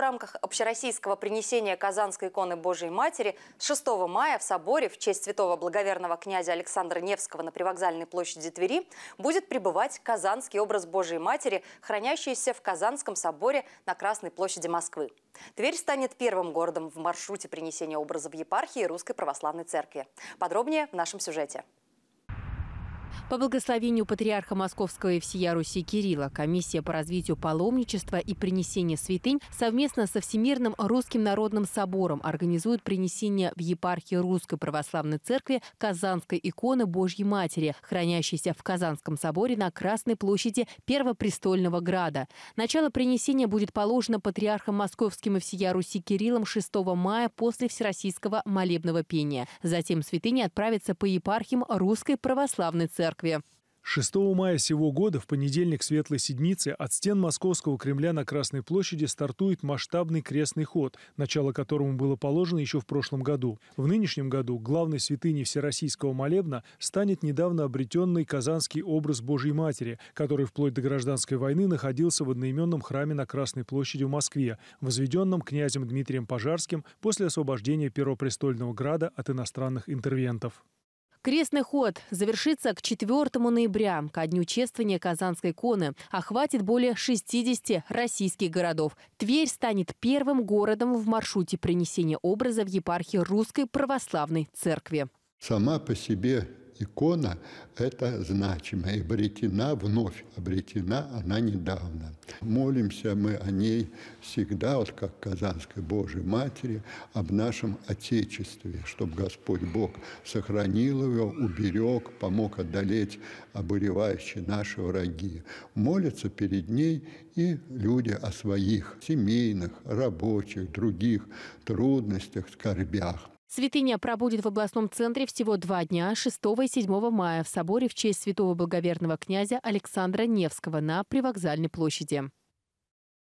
рамках общероссийского принесения Казанской иконы Божией Матери 6 мая в соборе в честь святого благоверного князя Александра Невского на привокзальной площади Твери будет пребывать казанский образ Божией Матери, хранящийся в Казанском соборе на Красной площади Москвы. Тверь станет первым городом в маршруте принесения образа в епархии Русской Православной Церкви. Подробнее в нашем сюжете. По благословению патриарха Московского и всея Руси Кирилла, комиссия по развитию паломничества и принесения святынь совместно со Всемирным Русским Народным Собором организует принесение в епархии Русской Православной Церкви Казанской иконы Божьей Матери, хранящейся в Казанском соборе на Красной площади Первопрестольного Града. Начало принесения будет положено патриархом Московским и всея Руси Кириллом 6 мая после Всероссийского молебного пения. Затем святыня отправится по епархиям Русской Православной Церкви церкви. 6 мая сего года в понедельник Светлой Седмицы от стен Московского Кремля на Красной площади стартует масштабный крестный ход, начало которому было положено еще в прошлом году. В нынешнем году главной святыней Всероссийского молебна станет недавно обретенный казанский образ Божьей Матери, который вплоть до гражданской войны находился в одноименном храме на Красной площади в Москве, возведенном князем Дмитрием Пожарским после освобождения Первопрестольного града от иностранных интервентов. Крестный ход завершится к 4 ноября, ко дню чествования Казанской иконы. Охватит более 60 российских городов. Тверь станет первым городом в маршруте принесения образа в епархии Русской Православной Церкви. Сама по себе икона – это значимо, и обретена вновь, обретена она недавно. Молимся мы о ней всегда, вот как Казанской Божьей Матери, об нашем Отечестве, чтобы Господь Бог сохранил его, уберег, помог одолеть обуревающие наши враги. Молятся перед ней и люди о своих семейных, рабочих, других трудностях, скорбях. Святыня пробудет в областном центре всего два дня, 6 и 7 мая, в соборе в честь святого благоверного князя Александра Невского на Привокзальной площади.